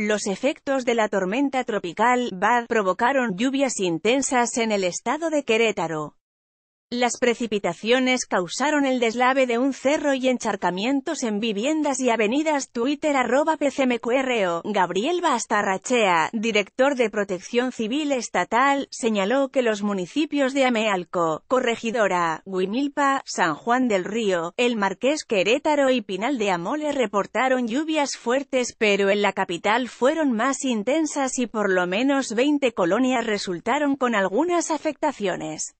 Los efectos de la tormenta tropical Bad provocaron lluvias intensas en el estado de Querétaro. Las precipitaciones causaron el deslave de un cerro y encharcamientos en viviendas y avenidas. Twitter arroba PCMQRO. Gabriel Bastarrachea, director de Protección Civil Estatal, señaló que los municipios de Amealco, Corregidora, Guimilpa, San Juan del Río, El Marqués Querétaro y Pinal de Amole reportaron lluvias fuertes pero en la capital fueron más intensas y por lo menos 20 colonias resultaron con algunas afectaciones.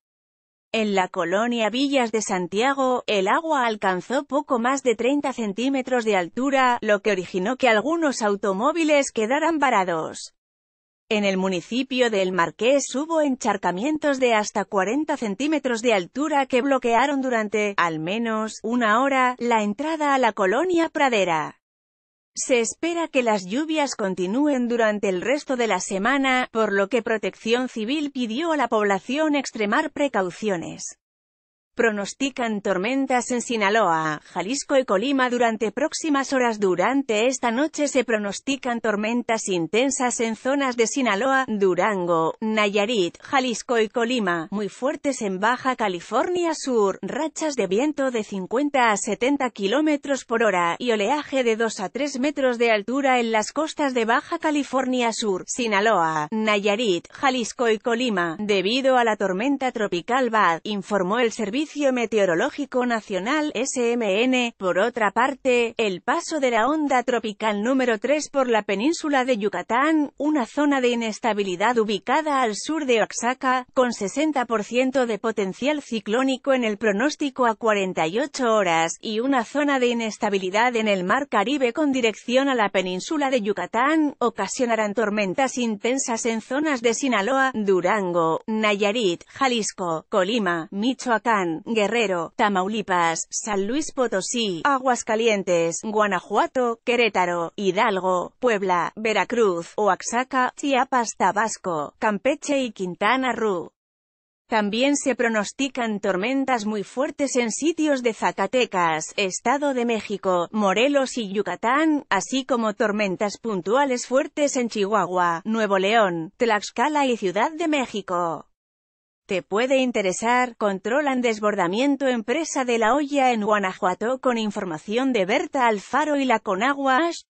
En la colonia Villas de Santiago, el agua alcanzó poco más de 30 centímetros de altura, lo que originó que algunos automóviles quedaran varados. En el municipio de El Marqués hubo encharcamientos de hasta 40 centímetros de altura que bloquearon durante, al menos, una hora, la entrada a la colonia Pradera. Se espera que las lluvias continúen durante el resto de la semana, por lo que Protección Civil pidió a la población extremar precauciones. Pronostican tormentas en Sinaloa, Jalisco y Colima durante próximas horas. Durante esta noche se pronostican tormentas intensas en zonas de Sinaloa, Durango, Nayarit, Jalisco y Colima, muy fuertes en Baja California Sur, rachas de viento de 50 a 70 kilómetros por hora y oleaje de 2 a 3 metros de altura en las costas de Baja California Sur, Sinaloa, Nayarit, Jalisco y Colima, debido a la tormenta tropical BAD, informó el servicio Meteorológico Nacional SMN. Por otra parte, el paso de la onda tropical número 3 por la península de Yucatán, una zona de inestabilidad ubicada al sur de Oaxaca, con 60% de potencial ciclónico en el pronóstico a 48 horas, y una zona de inestabilidad en el mar Caribe con dirección a la península de Yucatán, ocasionarán tormentas intensas en zonas de Sinaloa, Durango, Nayarit, Jalisco, Colima, Michoacán, Guerrero, Tamaulipas, San Luis Potosí, Aguascalientes, Guanajuato, Querétaro, Hidalgo, Puebla, Veracruz, Oaxaca, Chiapas, Tabasco, Campeche y Quintana Roo. También se pronostican tormentas muy fuertes en sitios de Zacatecas, Estado de México, Morelos y Yucatán, así como tormentas puntuales fuertes en Chihuahua, Nuevo León, Tlaxcala y Ciudad de México. Te puede interesar, controlan desbordamiento empresa de la olla en Guanajuato con información de Berta Alfaro y la Conagua Ash.